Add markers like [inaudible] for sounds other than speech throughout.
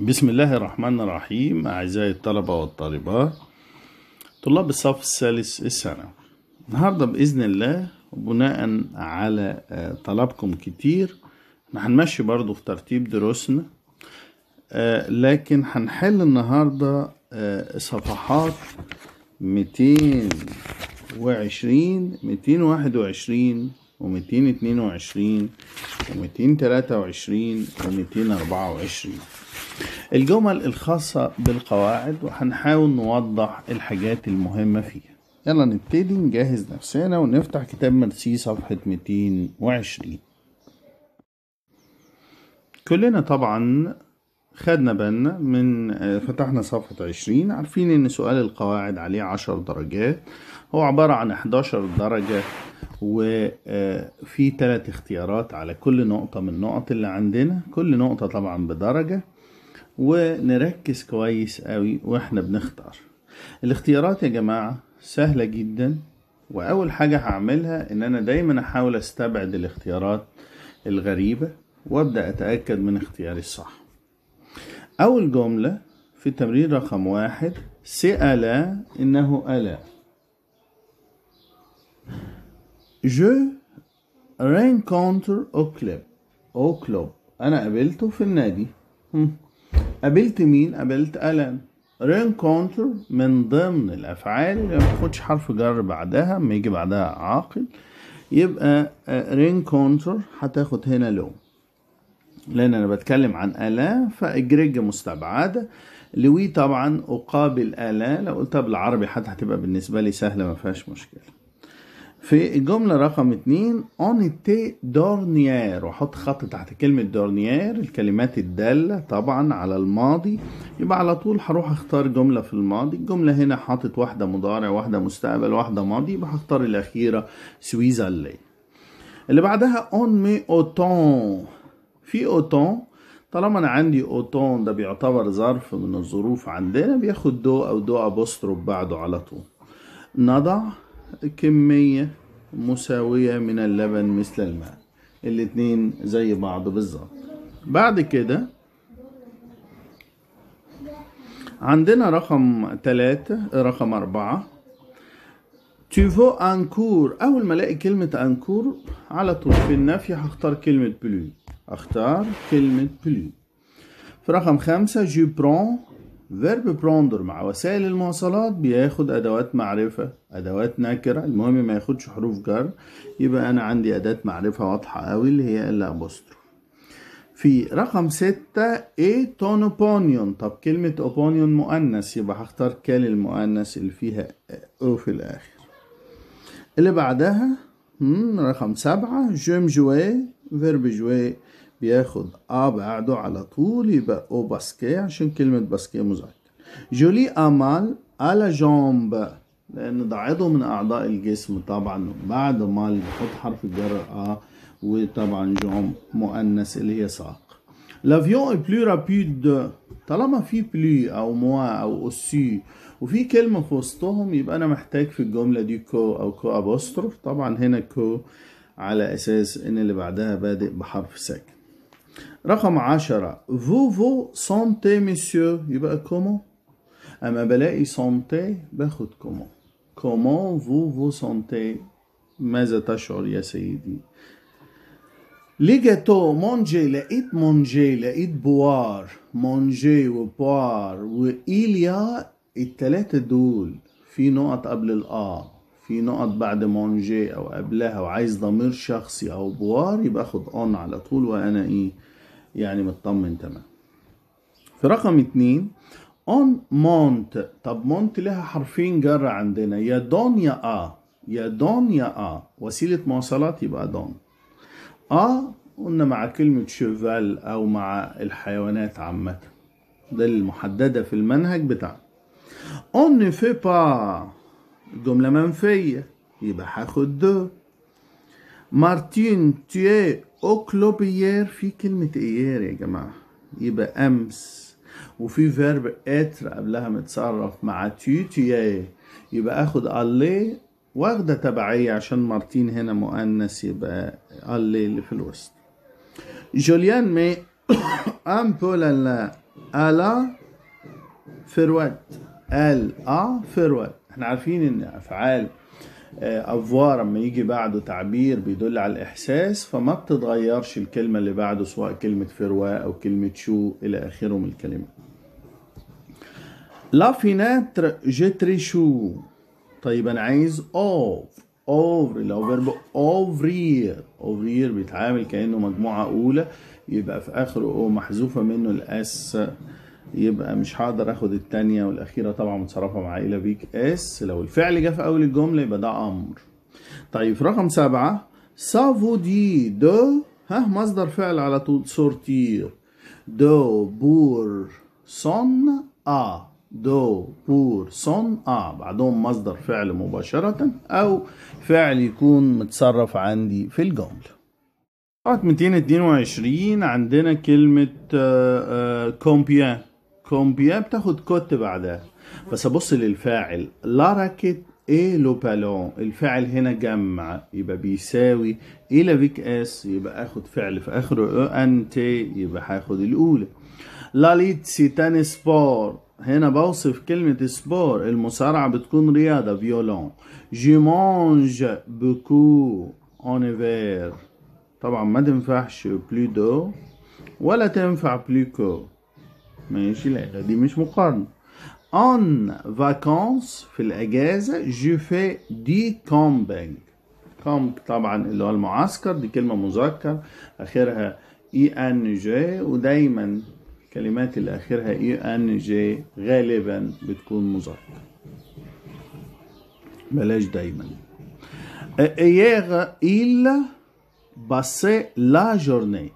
بسم الله الرحمن الرحيم أعزائي الطلبة والطالبات طلاب الصف الثالث السنة النهاردة بإذن الله بناء على آه، طلبكم كتير هنمشي برضو في ترتيب دروسنا آه، لكن هنحل النهاردة آه، صفحات ميتين وعشرين ميتين واحد وعشرين وميتين اتنين وعشرين وميتين تلاتة وعشرين وميتين أربعة وعشرين الجمل الخاصة بالقواعد وهنحاول نوضح الحاجات المهمة فيها يلا نبتدي نجهز نفسنا ونفتح كتاب مرسي صفحة 220 كلنا طبعا خدنا بالنا من آه، فتحنا صفحة عشرين عارفين ان سؤال القواعد عليه عشر درجات هو عبارة عن 11 درجة وفي آه، تلات اختيارات على كل نقطة من النقط اللي عندنا كل نقطة طبعا بدرجة ونركز كويس قوي واحنا بنختار الاختيارات يا جماعة سهلة جدا واول حاجة هعملها ان انا دايما احاول استبعد الاختيارات الغريبة وابدأ اتأكد من اختياري الصح اول جملة في التمرين رقم واحد سألا انه ألا Je rencontre au club au club انا قابلته في النادي قابلت مين قابلت ألان رينكونتر من ضمن الأفعال اللي ما تاخدش حرف جر بعدها ما يجي بعدها عاقل يبقى آه، رينكونتر هتاخد هنا لو لأن أنا بتكلم عن ألا فإجريج مستبعدة لوي طبعا أقابل ألا لو قلتها بالعربي حتى هتبقى بالنسبة لي سهلة ما فيهاش مشكلة في الجملة رقم اتنين اونيتي دورنيير وحط خط تحت كلمة دورنيير الكلمات الدالة طبعا على الماضي يبقى على طول هروح اختار جملة في الماضي الجملة هنا حاطط واحدة مضارع واحدة مستقبل واحدة ماضي يبقى هختار الأخيرة سويزا اللي اللي بعدها اون مي اوتون في اوتون طالما انا عندي اوتون ده بيعتبر ظرف من الظروف عندنا بياخد دو او دو ابوستروب بعده على طول نضع كمية مساوية من اللبن مثل الماء الاتنين زي بعض بالظبط بعد كده عندنا رقم تلاتة رقم أربعة تيفو أنكور أول ما ألاقي كلمة أنكور على طول في النفي هختار كلمة بلو أختار كلمة بلو في رقم خمسة جو برون فيرب بروندر مع وسائل المواصلات بياخد أدوات معرفة أدوات نكرة المهم ما ياخدش حروف جر يبقى أنا عندي أداة معرفة واضحة أوي اللي هي الأبوسترو في رقم ستة إيه تون اوبونيون طب كلمة اوبونيون مؤنث يبقى هختار كال المؤنث اللي فيها او في الآخر اللي بعدها رقم سبعة جيم جوي فيرب جوي بياخد أ بعده على طول يبقى او باسكي عشان كلمة باسكي مزعج جولي امال على جومب لان ده عضو من اعضاء الجسم طبعا بعد مال بحط حرف الجر أ وطبعا جومب مؤنث اللي هي ساق لافيون بلو رابيد طالما في بلو او موا او اوسي وفي كلمة في وسطهم يبقى انا محتاج في الجملة دي كو او كو ابوستروف طبعا هنا كو على اساس ان اللي بعدها بادئ بحرف ساكن رقم عشرة فو فو سونتي مسيو يبقى كومون اما بلاقي سونتي باخد كومون كومون فو فو سونتي ماذا تشعر يا سيدي ليجاتو مونجي لقيت مونجي لقيت بوار مونجي وبوار وإيليا التلاتة دول في نقط قبل الآ في نقط بعد مونجي أو قبلها وعايز ضمير شخصي أو بوار يبقى أخد أون على طول وأنا إيه يعني مطمن تمام في رقم اتنين اون مونت طب مونت لها حرفين جر عندنا يا دون يا ا يا دون يا ا وسيلة مواصلات يبقى دون ا قلنا مع كلمة شيفال أو مع الحيوانات عامة ده المحددة في المنهج بتاعنا اون ne fait pas جملة منفية يبقى هاخد دو مارتين tu es اوكلوبيير في كلمة ايير يا جماعة يبقى امس وفي فيرب اتر قبلها متصرف مع تيوتي يبقى اخد الي واخدة تبعية عشان مارتين هنا مؤنث يبقى الي اللي في الوسط جوليان مي ام بول الا فروت ال ا فروت احنا عارفين ان افعال آه، افوار لما يجي بعده تعبير بيدل على الاحساس فما بتتغيرش الكلمه اللي بعده سواء كلمه فروا او كلمه شو الى اخره من الكلمه لا فيناتر جتري شو طيب انا عايز اوف اوفر لو فيرب اوفرير اوفرير بيتعامل كانه مجموعه اولى يبقى في اخره او محذوفه منه الاس يبقى مش هقدر اخد الثانيه والاخيره طبعا متصرفه مع الى بيك اس لو الفعل جه في اول الجمله يبقى ده امر طيب في رقم سبعة سافو دي دو ها مصدر فعل على طول سورتير دو بور سون ا دو بور سون ا بعدهم مصدر فعل مباشرة أو فعل يكون متصرف عندي في الجملة صفحة 222 عندنا كلمة كومبيان آه، آه، كومبيا بتاخد كوت بعدها بس ابص للفاعل لا راكيت اي لو بالون الفاعل هنا جمع يبقى بيساوي لا لافيك اس يبقى اخد فعل في اخره او انت يبقى هاخد الاولى لاليت سيتان سبور هنا بوصف كلمة سبور المصارعة بتكون رياضة فيولون مونج بكو اونيفير طبعا ما تنفعش بلو دو ولا تنفع بلو كو ماشي لا دي مش مقارنة on vacances في الأجازة je fais du camping camp طبعا اللي هو المعسكر دي كلمة مذكر آخرها اي ان جي ودايما الكلمات اللي آخرها اي ان جي غالبا بتكون مذكر بلاش دايما hier il passait la journée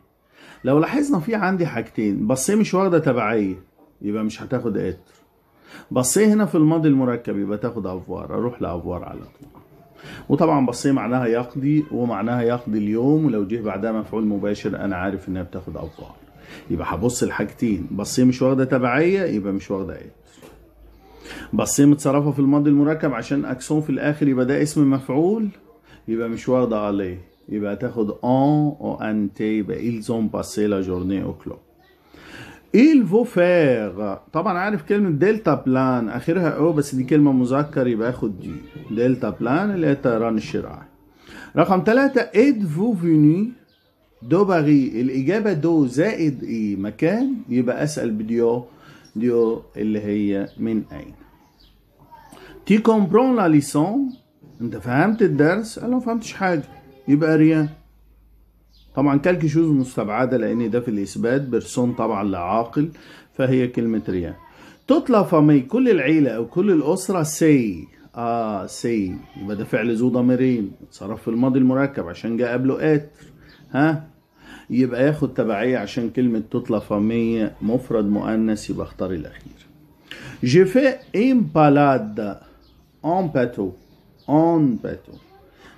لو لاحظنا في عندي حاجتين بصيه مش واخده تبعيه يبقى مش هتاخد اتر بصيه هنا في الماضي المركب يبقى تاخد افوار اروح لافوار على طول وطبعا بصيه معناها يقضي ومعناها يقضي اليوم ولو جه بعدها مفعول مباشر انا عارف انها بتاخد افوار يبقى هبص لحاجتين بصيه مش واخده تبعيه يبقى مش واخده اتر بصيه متصرفه في الماضي المركب عشان اكسون في الاخر يبقى ده اسم مفعول يبقى مش واخده عليه يبقى تاخد ان او ان تي يبقى ايل زون باسي لا جورني او club ايل فو فيغ طبعا عارف كلمة دلتا بلان آخرها أو بس دي كلمة مذكر يبقى آخد دي دلتا بلان اللي هي الطيران الشراعي رقم ثلاثة إيد فو فيني دو باغي الإجابة دو زائد إي مكان يبقى أسأل بديو ديو اللي هي من أين تي كومبرون لا ليسون أنت فهمت الدرس؟ أنا ما فهمتش حاجة يبقى ريان طبعا كالك شوز مستبعدة لأن ده في الإثبات بيرسون طبعا لا عاقل فهي كلمة ريان تطلع فمي كل العيلة أو كل الأسرة سي آه سي يبقى ده فعل ذو ضميرين اتصرف في الماضي المركب عشان جاء قبله آتر ها يبقى ياخد تبعية عشان كلمة تطلع فامي مفرد مؤنث يبقى اختار الأخير جي في بالاد اون باتو اون باتو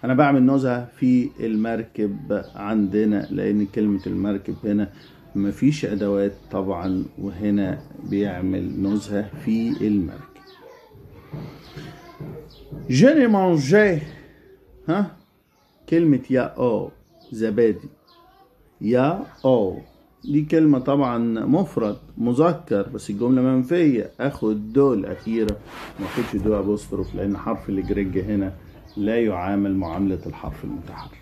انا بعمل نزهه في المركب عندنا لان كلمه المركب هنا مفيش ادوات طبعا وهنا بيعمل نزهه في المركب جيني مانجي ها كلمة يا أو زبادي يا أو دي كلمة طبعا مفرد مذكر بس الجملة منفية اخد دول أخيرة اخدش دول أبوستروف لأن حرف الجريج هنا لا يعامل معاملة الحرف المتحرك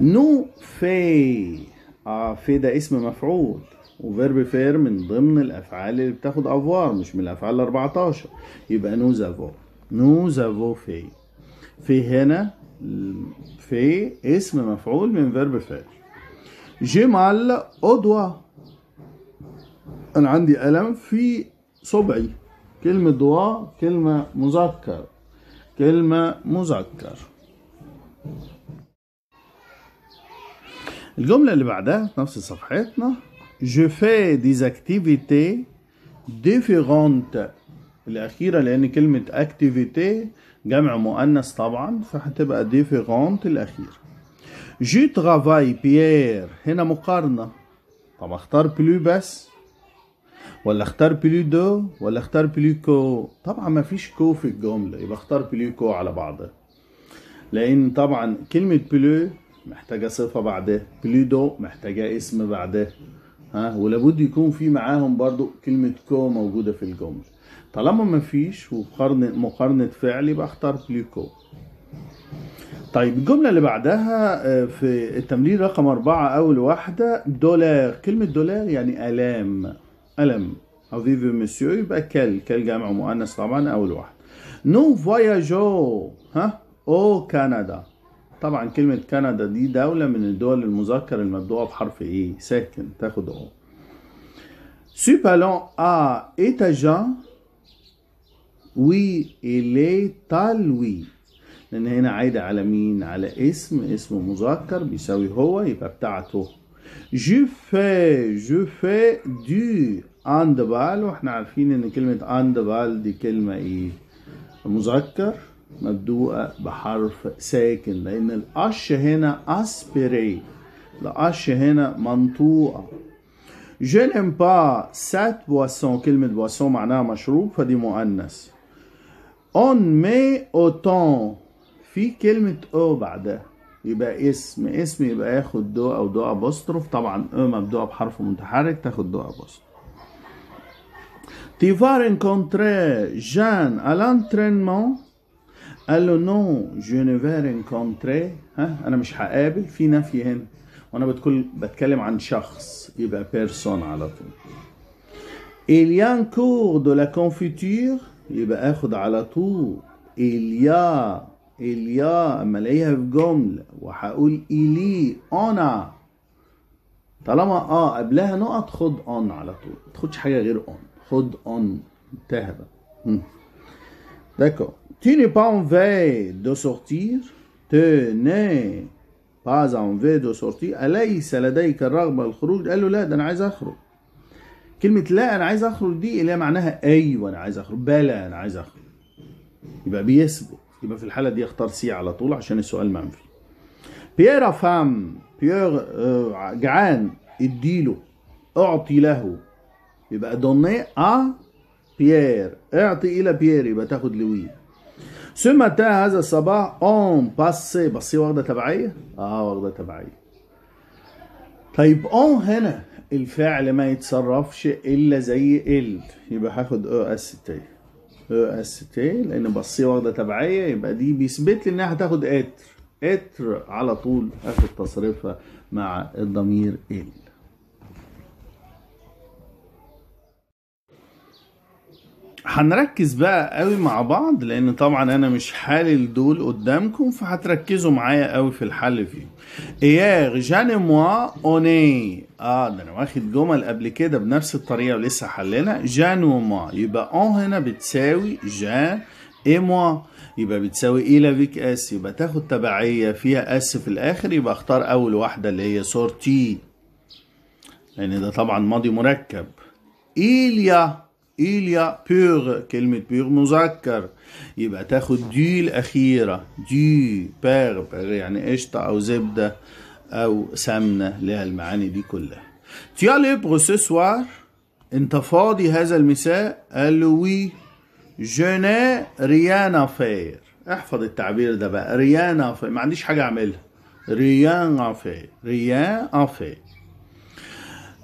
نو في آه في ده اسم مفعول وفيرب فير من ضمن الافعال اللي بتاخد افوار مش من الافعال ال 14 يبقى نو زافو نو زافو في في هنا في اسم مفعول من فيرب فير جمال أدوى انا عندي الم في صبعي كلمه دوا كلمه مذكر كلمة مذكر الجملة اللي بعدها في نفس صفحتنا je fais des activités différentes الأخيرة لأن كلمة activité جمع مؤنث طبعا فهتبقى différente الأخيرة je travaille Pierre هنا مقارنة طب اختار بلو بس ولا اختار بلو دو ولا اختار بلو كو طبعا ما فيش كو في الجملة يبقى اختار بلو كو على بعضها لأن طبعا كلمة بلو محتاجة صفة بعدها بلو دو محتاجة اسم بعدها ها ولابد يكون في معاهم برضو كلمة كو موجودة في الجملة طالما ما فيش ومقارنة مقارنة فعل يبقى اختار بلو كو طيب الجملة اللي بعدها آه، في التمرين رقم أربعة أول واحدة دولار كلمة دولار يعني آلام ألم أضيف مسيو يبقى كل كل جامع مؤنث طبعا أول واحد نو فواياجو ها أو كندا طبعا كلمة كندا دي دولة من الدول المذكر المبدوعة بحرف إيه ساكن تاخد أو بالون آ إيتاجا وي إلي تالوي لأن هنا عايدة على مين؟ على اسم اسم مذكر بيساوي هو يبقى بتاعته جو في جو في دو اندبال واحنا عارفين ان كلمة اندبال دي كلمة ايه مذكر مبدوءة بحرف ساكن لان الأش هنا اسبري الأش هنا منطوقة Je n'aime pas cette boisson. كلمة boisson معناها مشروب فدي مؤنث. On met autant في كلمة او بعدها. يبقى اسم اسم يبقى ياخد دو او دو ابوستروف طبعا او مبدوءه بحرف متحرك تاخد دو ابوستروف تي فار انكونتري جان الانترينمون قال له نو جو نيفير انكونتري ها انا مش هقابل في نفي هنا وانا بتكل بتكلم عن شخص يبقى بيرسون على طول il y a un cours de la confiture يبقى اخد على طول il y a اليا اما الاقيها في جمله وهقول الي انا طالما اه قبلها نقط خد اون على طول ما تاخدش حاجه غير اون خد اون انتهى بقى داكو Tu n'es pas en veille de sortir. Tu n'es pas en veille de sortir. أليس لديك الرغبة الخروج؟ قال له لا ده أنا عايز أخرج. كلمة لا أنا عايز أخرج دي اللي هي معناها أيوه أنا عايز أخرج، بلى أنا عايز أخرج. يبقى بيثبت. يبقى في الحاله دي اختار سي على طول عشان السؤال منفي بيير افام بيير جعان اديله اعطي له يبقى دوني ا بيير اعطي الى بيير يبقى تاخد لوي ثم تا هذا الصباح اون باسي باسي واخده تبعيه اه واخده تبعيه طيب اون هنا الفعل ما يتصرفش الا زي ال يبقى هاخد او اس تاني إيه؟ لان بس سي واخده تبعيه يبقى دي بيثبت لي انها هتاخد اتر اتر على طول اخد تصريفها مع الضمير ال هنركز بقى قوي مع بعض لان طبعا انا مش حالل دول قدامكم فهتركزوا معايا قوي في الحل فيهم اياغ موا اوني اه ده انا واخد جمل قبل كده بنفس الطريقه ولسه حللها جانوما يبقى اون هنا بتساوي جان اي موا يبقى بتساوي ايه لافيك اس يبقى تاخد تبعيه فيها اس في الاخر يبقى اختار اول واحده اللي هي سورتي لان ده طبعا ماضي مركب ايليا إليا بيغ كلمة بيغ مذكر يبقى تاخد دي الأخيرة دي بيغ بيغ يعني قشطة أو زبدة أو سمنة لها المعاني دي كلها تيالي سوسوار أنت فاضي هذا المساء قال له وي جنا ريانا فير احفظ التعبير ده بقى ريانا فير ما عنديش حاجة أعملها ريان افي ريان افي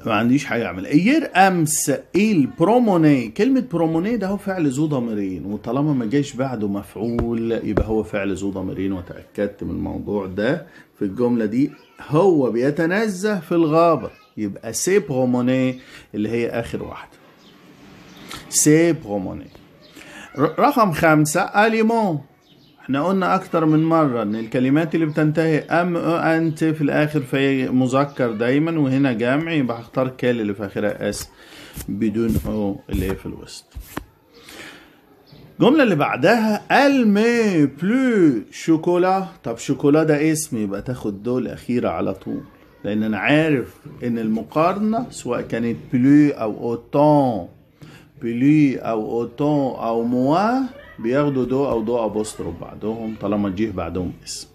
ما عنديش حاجه اعمل اير امس ايل بروموني كلمه بروموني ده هو فعل ذو ضميرين وطالما ما جاش بعده مفعول يبقى هو فعل ذو ضميرين وتاكدت من الموضوع ده في الجمله دي هو بيتنزه في الغابه يبقى سي بروموني اللي هي اخر واحده سي بروموني رقم خمسة أليمون احنا قلنا اكتر من مرة ان الكلمات اللي بتنتهي ام او انت في الاخر فهي مذكر دايما وهنا جمع يبقى هختار كال اللي في اخرها اس بدون او اللي هي في الوسط الجملة اللي بعدها المي بلو شوكولا طب شوكولا ده اسم يبقى تاخد دول أخيرة على طول لأن أنا عارف إن المقارنة سواء كانت بلو أو أوتون بلو أو أوتون أو موا بياخدوا دو أو دو أبوستروف بعدهم طالما جه بعدهم اسم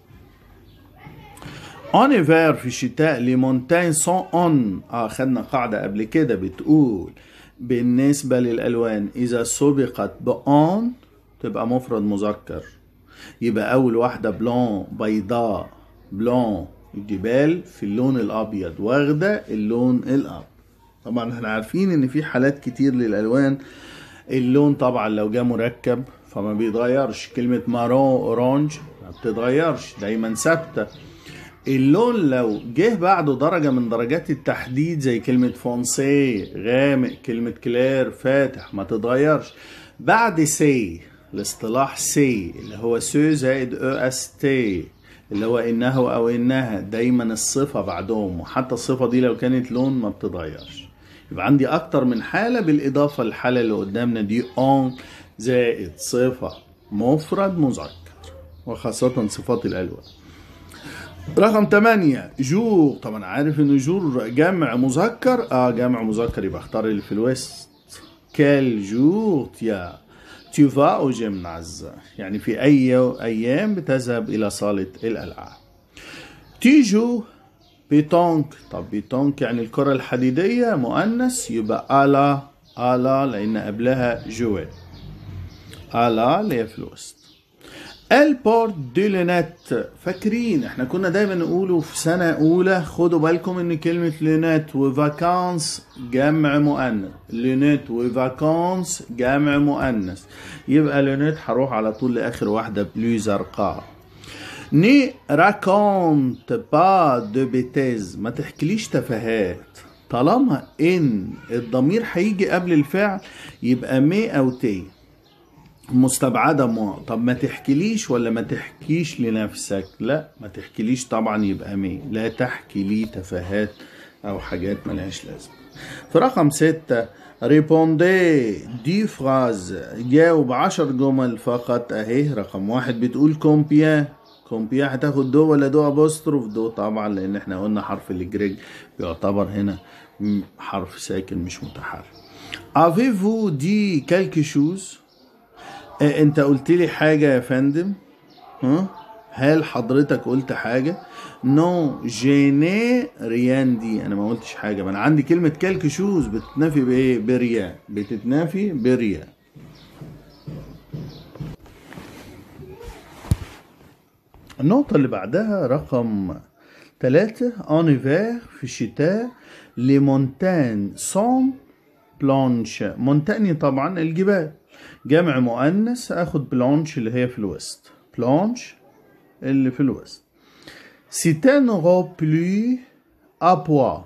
اون ايفير في الشتاء لي مونتاين سون اون اخذنا قاعدة قبل كده بتقول بالنسبة للألوان إذا سبقت اون تبقى مفرد مذكر يبقى أول واحدة بلون بيضاء بلون الجبال في اللون الأبيض واخدة اللون الأبيض طبعا احنا عارفين إن في حالات كتير للألوان اللون طبعا لو جه مركب فما بيتغيرش كلمة مارون اورانج ما بتتغيرش دايما ثابتة اللون لو جه بعده درجة من درجات التحديد زي كلمة فونسي غامق كلمة كلير فاتح ما تتغيرش بعد سي الاصطلاح سي اللي هو سو زائد او اس تي اللي هو انه او انها دايما الصفة بعدهم وحتى الصفة دي لو كانت لون ما بتتغيرش يبقى عندي اكتر من حالة بالاضافة للحالة اللي قدامنا دي اون زائد صفة مفرد مذكر وخاصة صفات الألوان رقم 8 جور طبعا عارف ان جور جمع مذكر اه جمع مذكر يبقى اختار اللي في الوسط كال تي تيفا او جيمناز يعني في اي ايام بتذهب الى صاله الالعاب تيجو بيتونك طب بيتونك يعني الكره الحديديه مؤنث يبقى الا الا لان قبلها جوات على ليف فلوس البورت دي لينات فاكرين احنا كنا دايما نقوله في سنة أولى خدوا بالكم إن كلمة لينات وفاكانس جمع مؤنث لينات وفاكانس جمع مؤنث يبقى لينات هروح على طول لآخر واحدة بلو زرقاء ني راكونت با دو بيتيز ما تحكيليش تفاهات طالما إن الضمير هيجي قبل الفعل يبقى مي أو تي مستبعدة ما طب ما تحكيليش ولا ما تحكيش لنفسك لا ما تحكيليش طبعا يبقى مي لا تحكي لي تفاهات أو حاجات ملهاش لازمة في رقم ستة ريبوندي دي فراز جاوب عشر جمل فقط اهي رقم واحد بتقول كومبيا كومبيا هتاخد دو ولا دو ابوستروف دو طبعا لان احنا قلنا حرف الجريج بيعتبر هنا حرف ساكن مش متحرك افيفو دي كالكشوز إيه، انت قلت لي حاجه يا فندم ها هل حضرتك قلت حاجه نو جيني ريان دي انا ما قلتش حاجه ما انا عندي كلمه كالك شوز بتتنافي بايه بريا بتتنافي بريا النقطة اللي بعدها رقم ثلاثة أنيفير في الشتاء لي مونتان سون بلانش مونتاني طبعا الجبال جمع مؤنث اخد بلانش اللي هي في الوسط بلانش اللي في الوسط سيتان بلو ابوا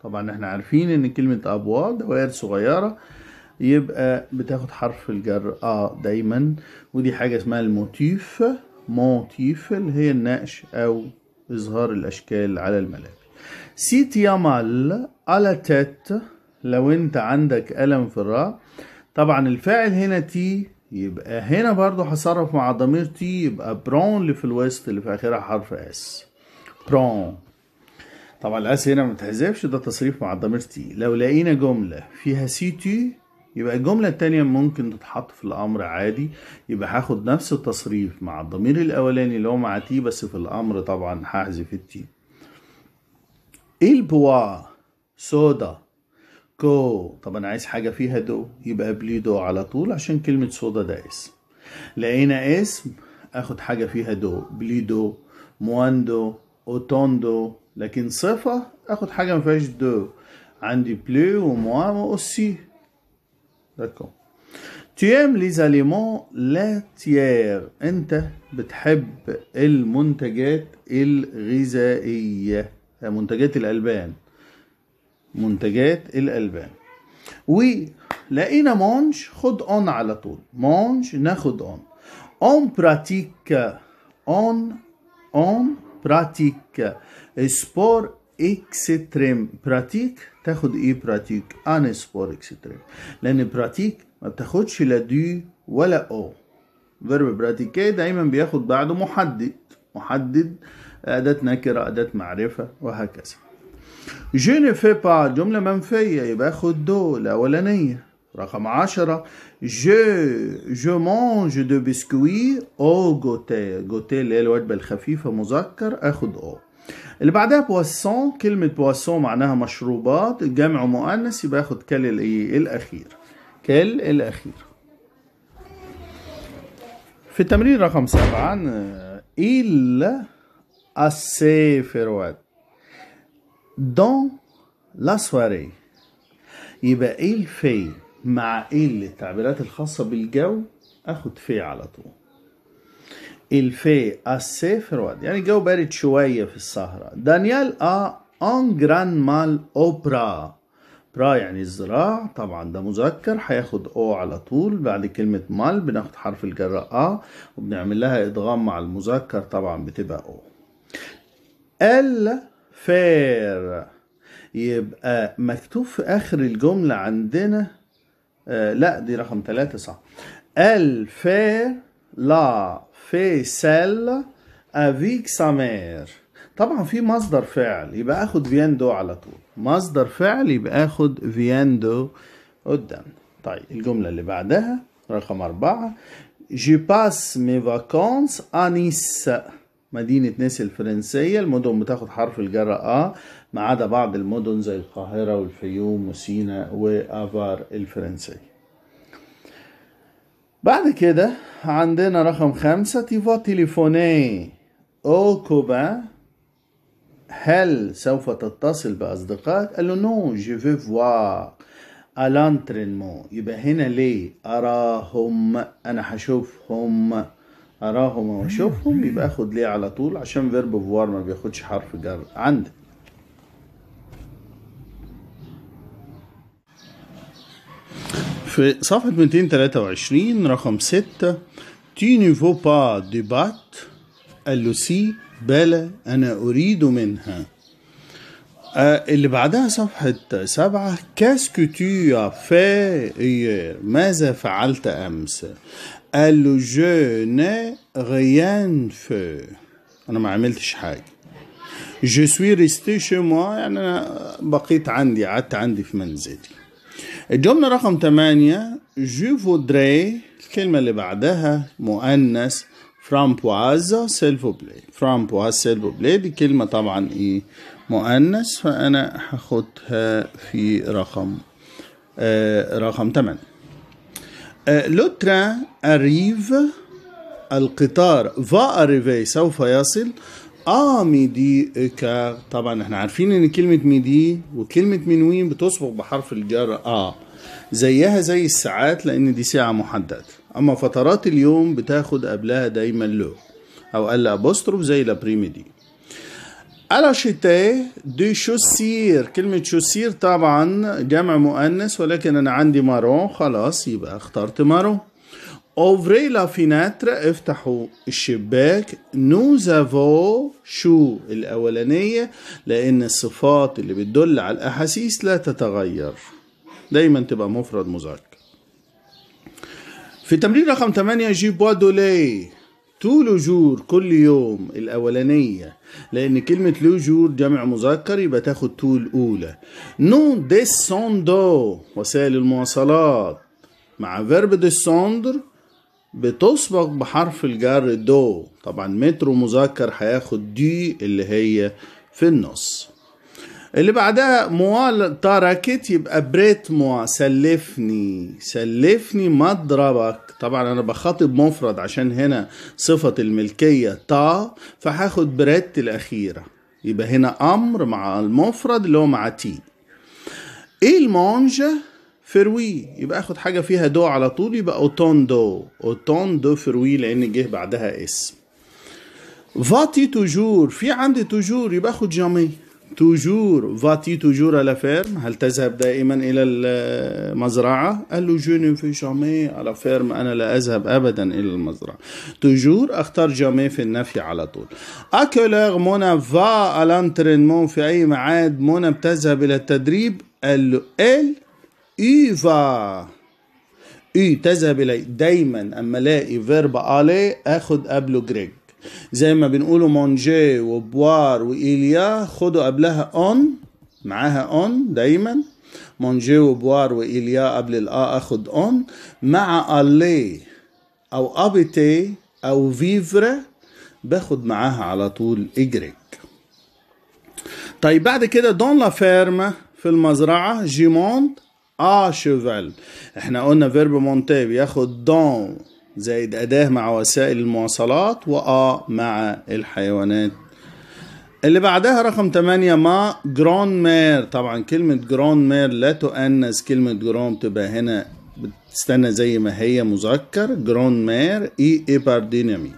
طبعا احنا عارفين ان كلمة ابوا دوائر صغيرة يبقى بتاخد حرف الجر ا دايما ودي حاجة اسمها الموتيف موتيف اللي هي النقش او اظهار الاشكال على الملابس سيت يامال على تات لو انت عندك ألم في الرأس طبعا الفاعل هنا تي يبقى هنا برضو هصرف مع ضمير تي يبقى برون اللي في الوسط اللي في اخرها حرف اس برون طبعا الاس هنا ما تحذفش ده تصريف مع ضمير تي لو لقينا جمله فيها سي تي يبقى الجمله التانية ممكن تتحط في الامر عادي يبقى هاخد نفس التصريف مع الضمير الاولاني اللي هو مع تي بس في الامر طبعا هحذف التي ايه البوا سودا كو طب انا عايز حاجه فيها دو يبقى بليدو دو على طول عشان كلمه صودا ده اسم لقينا اسم اخد حاجه فيها دو بليدو مواندو اوتوندو لكن صفه اخد حاجه ما فيهاش دو عندي بلو وموا واوسي داكو تيام لي زاليمون لا تيير انت بتحب المنتجات الغذائيه منتجات الالبان منتجات الألبان ولقينا مونش خد اون على طول مونش ناخد اون اون براتيك اون اون براتيك سبور اكستريم براتيك تاخد ايه براتيك ان سبور اكستريم لان براتيك ما بتاخدش لا دي ولا او فيرب براتيكي دايما بياخد بعده محدد محدد أداة نكرة أداة معرفة وهكذا جو ne fais pas جملة منفية يبقى خد دو الأولانية رقم عشرة جو جو مانج دو بسكوي أو جوتي جوتي اللي هي الوجبة الخفيفة مذكر آخد أو اللي بعدها بواسون كلمة بواسون معناها مشروبات جمع مؤنث يبقى آخد كل الإيه الأخير كل الأخير في التمرين رقم سبعة إلا فروات دون لا سواري يبقى ايه الفي مع ايه التعبيرات الخاصة بالجو اخد في على طول الفي اسي froide يعني الجو بارد شوية في السهرة دانيال ا اون جران مال اوبرا برا يعني الزراع طبعا ده مذكر هياخد او على طول بعد كلمة مال بناخد حرف الجر ا وبنعمل لها ادغام مع المذكر طبعا بتبقى او ال فار يبقى مكتوب في اخر الجمله عندنا آه لا دي رقم ثلاثة صح الفير لا في سيل افيك سامير طبعا في مصدر فعل يبقى اخد فياندو على طول مصدر فعل يبقى اخد فياندو قدام طيب الجملة اللي بعدها رقم أربعة جي باس مي فاكونس انيس Nice مدينة نيس الفرنسية المدن بتاخد حرف الجر آ ما عدا بعض المدن زي القاهرة والفيوم وسينا وآفار الفرنسية بعد كده عندنا رقم خمسة تيفا تليفوني أو كوبان هل سوف تتصل بأصدقائك؟ قال له نو جي في فوار الانترينمون يبقى هنا ليه أراهم أنا هشوفهم أراهم وأشوفهم يبقى أخد ليه على طول عشان فيرب فوار ما بياخدش حرف جر عندك في صفحة 223 رقم 6 تي نيفو با بات قال له سي بلى أنا أريد منها Euh, اللي بعدها صفحة سبعة كاسكو تو في ماذا فعلت أمس؟ قال له جو ني غيان في أنا ما عملتش حاجة جو سوي ريستي شو موا يعني أنا بقيت عندي قعدت عندي في منزلي الجملة رقم ثمانية جو فودري الكلمة اللي بعدها مؤنث فرامبوازا سيلفو بلاي فرامبواز سيلفو بلاي دي كلمة طبعا إيه مؤنث فأنا هاخدها في رقم آه رقم 8 آه، لوترا أريف القطار فا أريفي سوف يصل اه ميدي طبعا احنا عارفين ان كلمة ميدي وكلمة منوين بتصبغ بحرف الجر اه زيها زي الساعات لان دي ساعة محددة اما فترات اليوم بتاخد قبلها دايما لو او قال ابوستروف زي لابريميدي الاشيتي دو شوسير كلمة شوسير طبعا جمع مؤنث ولكن أنا عندي مارون خلاص يبقى اخترت مارون اوفري لا فيناتر افتحوا الشباك نو زافو شو الاولانيه لان الصفات اللي بتدل على الاحاسيس لا تتغير دايما تبقى مفرد مذكر في تمرين رقم 8 جيب بوا دولي تو لوجور كل يوم الأولانية لأن كلمة لوجور جمع مذكر يبقى تاخد تو الأولى نو ديسوندو وسائل المواصلات مع فيرب ديسوندر بتسبق بحرف الجر دو طبعا مترو مذكر هياخد دي اللي هي في النص اللي بعدها موال تركت يبقى بريت موا سلفني سلفني مضربك طبعا انا بخاطب مفرد عشان هنا صفة الملكية تا فهاخد بريت الاخيرة يبقى هنا امر مع المفرد اللي هو مع تي ايه المونجة فروي يبقى اخد حاجة فيها دو على طول يبقى اوتون دو اوتون دو فروي لان جه بعدها اسم فاتي توجور في عندي توجور يبقى اخد جامي توجور فاتي توجور على فيرم هل تذهب دائما إلى المزرعة قال له جو في جامي على فيرم أنا لا أذهب أبدا إلى المزرعة توجور أختار جامي في النفي على طول أكولر مونا فا الانترينمون في أي معاد مونا بتذهب إلى التدريب قال له إل فا إي تذهب إلي دايما أما ألاقي فيرب آلي اخذ قبله جريج زي ما بنقولوا مونجي وبوار وإيليا خدوا قبلها اون معاها اون دايما مونجي وبوار وإيليا قبل الآ أخد اون مع ألي أو أبيتي أو فيفر باخد معاها على طول إجريك طيب بعد كده دون لا فيرما في المزرعة جيموند آ شيفال احنا قلنا فيرب مونتي بياخد دون زائد أداة مع وسائل المواصلات و مع الحيوانات اللي بعدها رقم 8 ما جران مير طبعا كلمة جران مير لا تؤنث كلمة جران تبقى هنا بتستنى زي ما هي مذكر جران مير اي ايبر ديناميك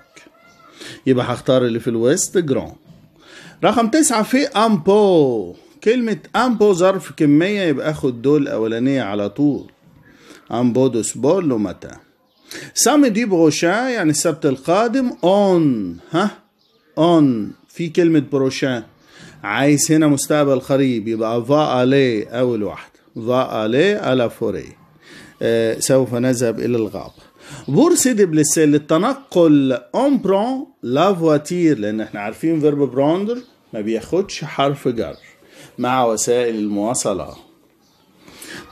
يبقى هختار اللي في الوسط جران رقم تسعة في امبو كلمة امبو ظرف كمية يبقى اخد دول اولانية على طول دوس بولو متى دي بروشان يعني السبت القادم اون ها اون في كلمة بروشان عايز هنا مستقبل قريب يبقى فا الي اول واحدة فا الي الا فوري آه سوف نذهب الى الغابة بورس دي بليسي للتنقل اون برون لا فواتير لان احنا عارفين فيرب براندر ما بياخدش حرف جر مع وسائل المواصلة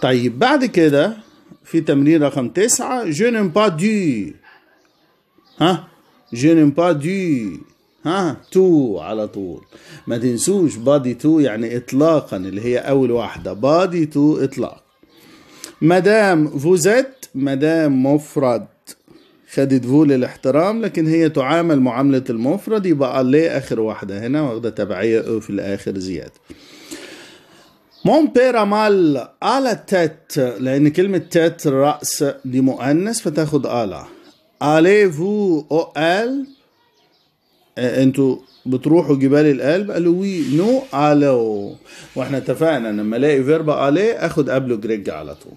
طيب بعد كده في تمرين رقم تسعة je n'aime pas du ها je n'aime pas du ها تو على طول ما تنسوش بادي تو يعني اطلاقا اللي هي اول واحده بادي تو اطلاق مدام فوزت مدام مفرد خدت فو للاحترام لكن هي تعامل معامله المفرد يبقى ليه اخر واحده هنا واخده تبعيه او في الاخر زياده مون بيرامال على تيت لأن كلمة تيت رأس دي مؤنث فتاخد على آلي فو أو آل إيه، انتوا بتروحوا جبال القلب قالوا وي نو الو واحنا اتفقنا لما الاقي فيرب الي اخد قبله جريج على طول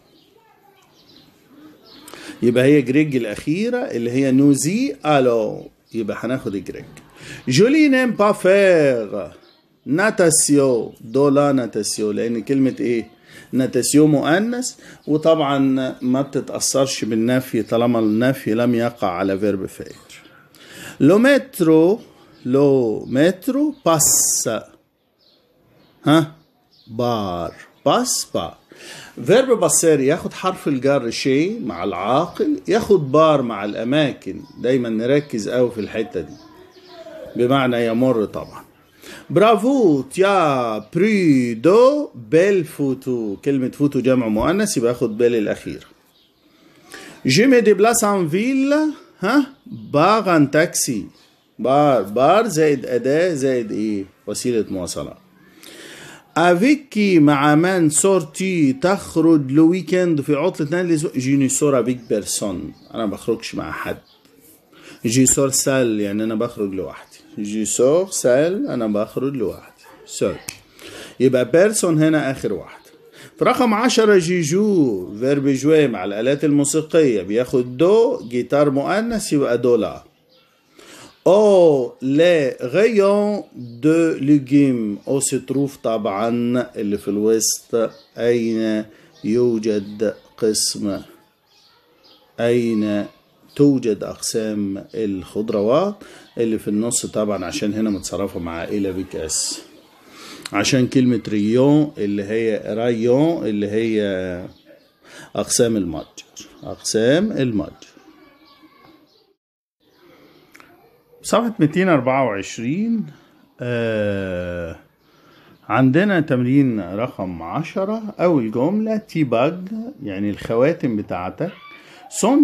يبقى هي جريج الاخيره اللي هي نوزي الو يبقى هناخد جريج جولي نيم با فير ناتاسيو دولا ناتاسيو لان كلمه ايه ناتاسيو مؤنث وطبعا ما بتتاثرش بالنفي طالما النفي لم يقع على فيرب فاير لو مترو لو مترو باس ها بار باس بار فيرب باسير ياخد حرف الجر شيء مع العاقل ياخد بار مع الاماكن دايما نركز قوي في الحته دي بمعنى يمر طبعا برافو تيا بريدو بيل فوتو كلمة فوتو جمع مؤنث يبقى اخد بيل الأخير مي دي بلاس ان فيل ها باغ ان تاكسي بار بار زائد أداة زائد إيه وسيلة مواصلات افيكي مع من سورتي تخرج لويكند في عطلة نهاية جي ني سور افيك بيرسون أنا بخرجش مع حد جي سور سال يعني أنا بخرج لوحدي جي سور سيل انا بخرج لوحدي سول يبقى بيرسون هنا اخر واحد في رقم عشرة جيجو فيرب جوي مع الالات الموسيقيه بياخد دو جيتار مؤنث يبقى دو لا او لي غيون دو لوجيم او سي تروف طبعا اللي في الوسط اين يوجد قسم اين توجد أقسام الخضروات اللي في النص طبعا عشان هنا متصرفة مع إلى بيك اس عشان كلمة ريون اللي هي رايون اللي هي أقسام المتجر أقسام المتجر صفحة 224 آه عندنا تمرين رقم عشرة أول جملة تي باج يعني الخواتم بتاعتك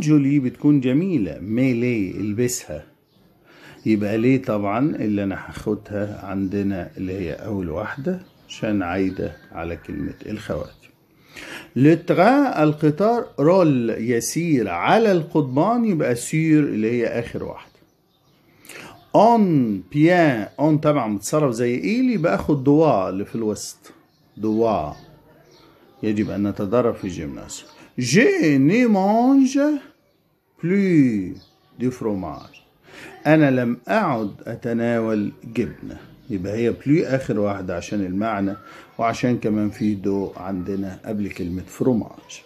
جولي بتكون جميلة ميلي البسها يبقى ليه طبعا اللي انا هاخدها عندنا اللي هي اول واحدة عشان عايدة على كلمة الخواتم لترا القطار رول يسير على القضبان يبقى سير اللي هي اخر واحدة اون بيان اون طبعا متصرف زي ايل يبقى اخد دوا اللي في الوسط دوا يجب ان نتدرب في الجيمناسيوم Je ne mange plus du fromage. أنا لم أعد أتناول جبنة يبقى هي بلو آخر واحدة عشان المعنى وعشان كمان في دو عندنا قبل كلمة فروماج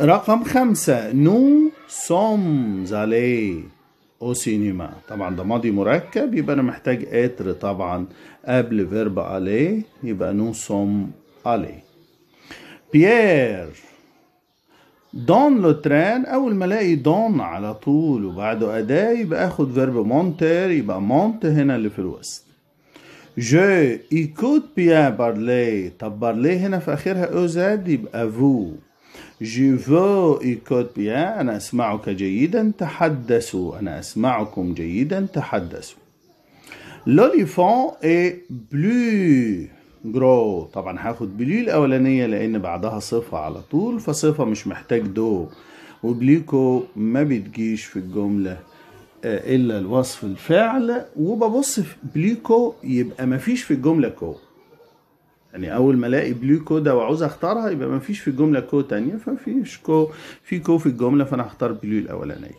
رقم خمسة نو سومز عليه او سينما طبعا ده ماضي مركب يبقى انا محتاج اتر طبعا قبل فيرب علي يبقى نو سوم ألي بيير دون لو تران اول ما الاقي دون على طول وبعده اداه يبقى اخد فيرب مونتير يبقى مونت هنا اللي في الوسط جو ايكوت بيان بارلي طب بارلي هنا في اخرها او e زاد يبقى فو جي فو ايكوت بيان انا اسمعك جيدا تحدثوا انا اسمعكم جيدا تحدثوا لوليفون اي بلو جرو طبعا هاخد بليو الاولانيه لان بعدها صفه على طول فصفه مش محتاج دو وبليكو ما بتجيش في الجمله آه، الا الوصف الفعل وببص في بليكو يبقى مفيش في الجمله كو يعني اول ما الاقي بليكو ده وعاوز اختارها يبقى مفيش في الجمله كو تانية ففيش كو في كو في الجمله فانا هختار بليو الاولانيه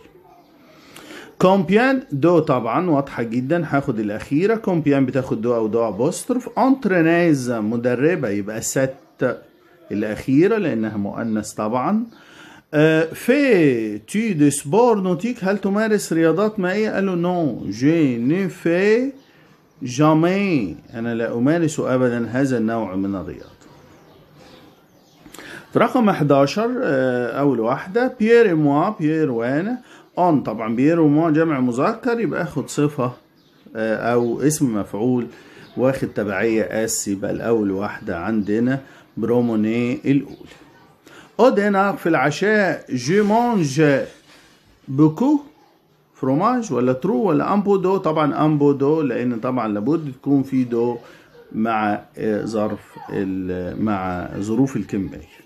كومبيان دو طبعا واضحه جدا هاخد الاخيره كومبيان بتاخد دو او دو ابوستروف انترينيز مدربه يبقى ست الاخيره لانها مؤنث طبعا أه، في تي دي سبور نوتيك هل تمارس رياضات مائيه قالوا نو جي ني في جامي انا لا امارس ابدا هذا النوع من الرياضه رقم 11 أه، اول واحده بيير موا بيير وانا اون طبعا بيرو ما جمع مذكر يبقى اخد صفة آه، او اسم مفعول واخد تبعية اس يبقى الاول واحدة عندنا بروموني الاولى أدنا في العشاء جو مانج بكو فروماج ولا ترو ولا امبو دو طبعا امبو دو لان طبعا لابد تكون في دو مع ظرف مع ظروف الكمية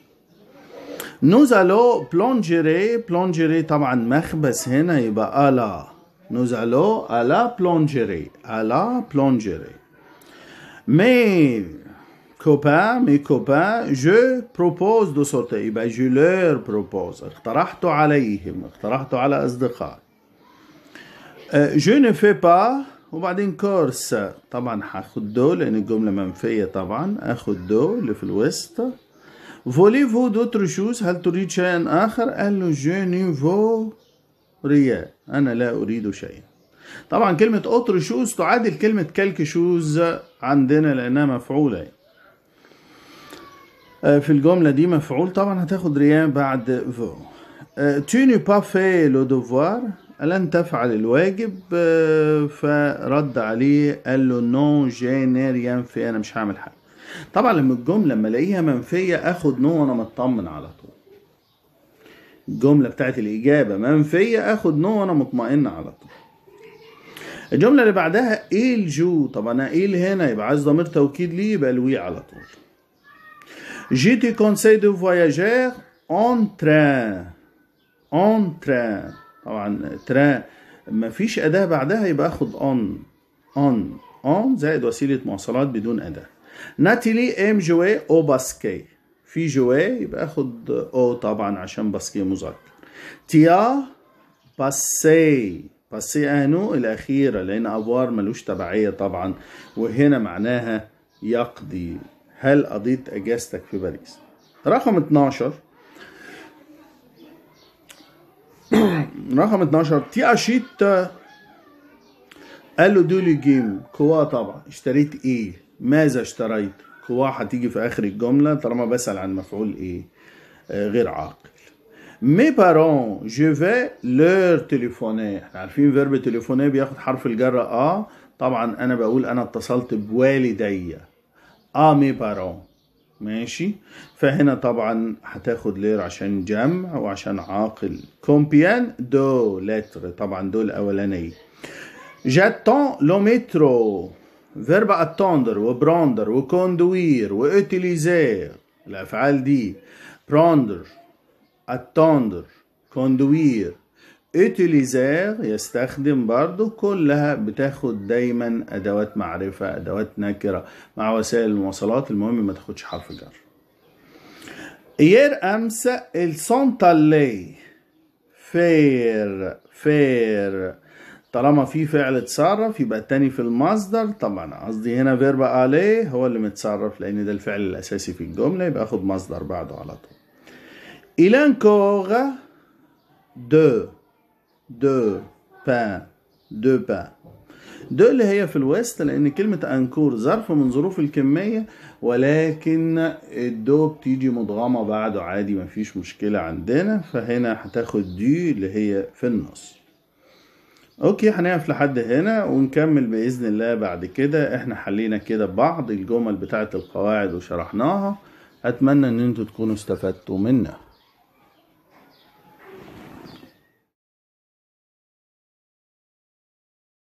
نوزالو بلونجيري بلونجيري طبعا مخبز هنا يبقى ألا نوزالو ألا بلونجيري ألا بلونجيري مي كوبان مي كوبان جو بروبوز دو سورتي يبقى جو لور بروبوز اقترحت عليهم اقترحت على أصدقائي جو ني في با وبعدين كورس طبعا هاخد دو لأن الجملة منفية طبعا اخد دو اللي في الوسط Voulez-vous d'autres choses هل تريد شيئا آخر قال له je ne veux أنا لا أريد شيئا طبعا كلمة أوتر شوز تعادل كلمة كلك شوز عندنا لأنها مفعولة يعني. في الجملة دي مفعول طبعا هتاخد ريان بعد فو تي ني با في لو دوفوار لن تفعل الواجب فرد عليه قال له نو جي ني rien في أنا مش هعمل حاجة طبعا لما الجمله لما الاقيها منفيه اخد نو وانا مطمن على طول الجمله بتاعت الاجابه منفيه اخد نو وانا مطمئن على طول الجمله اللي بعدها ايه الجو طب انا ايه اللي هنا يبقى عايز ضمير توكيد ليه يبقى لوي على طول جي تي كونسي دو فواياجير اون تران اون تران طبعا تران مفيش اداه بعدها يبقى اخد اون اون اون زائد وسيله مواصلات بدون اداه ناتالي ام جوي او باسكي في جوي يبقى اخد او طبعا عشان باسكي مذكر تيا باسي باسي انو الاخيره لان افوار ملوش تبعيه طبعا وهنا معناها يقضي هل قضيت اجازتك في باريس رقم 12 [clears throat] رقم 12 تي اشيت قال له دولي جيم كوا طبعا اشتريت ايه ماذا اشتريت قوى هتيجي في اخر الجمله طالما بسال عن مفعول ايه آه، غير عاقل مي بارون جو في لور تليفوني احنا عارفين فيرب تليفوني بياخد حرف الجر اه طبعا انا بقول انا اتصلت بوالدي اه مي بارون ماشي فهنا طبعا هتاخد لير عشان جمع وعشان عاقل كومبيان دو لتر طبعا دول اولانيه جاتون لو مترو فيرب اتوندر وبروندر وكوندوير واتيليزير الافعال دي بروندر اتوندر كوندوير اتيليزير يستخدم برضو كلها بتاخد دايما ادوات معرفة ادوات نكرة مع وسائل المواصلات المهم ما تاخدش حرف جر اير امس السونتالي فير فير طالما في فعل تصرف يبقى التاني في المصدر طبعا قصدي هنا فيرب الي هو اللي متصرف لان ده الفعل الاساسي في الجمله يبقى اخد مصدر بعده على طول Il انكور encore دو deux دو deux دو اللي هي في الوسط لان كلمة انكور ظرف من ظروف الكمية ولكن الدو بتيجي مدغمة بعده عادي مفيش مشكلة عندنا فهنا هتاخد دي اللي هي في النص اوكي هنقف لحد هنا ونكمل باذن الله بعد كده احنا حلينا كده بعض الجمل بتاعه القواعد وشرحناها اتمنى ان انتوا تكونوا استفدتوا منها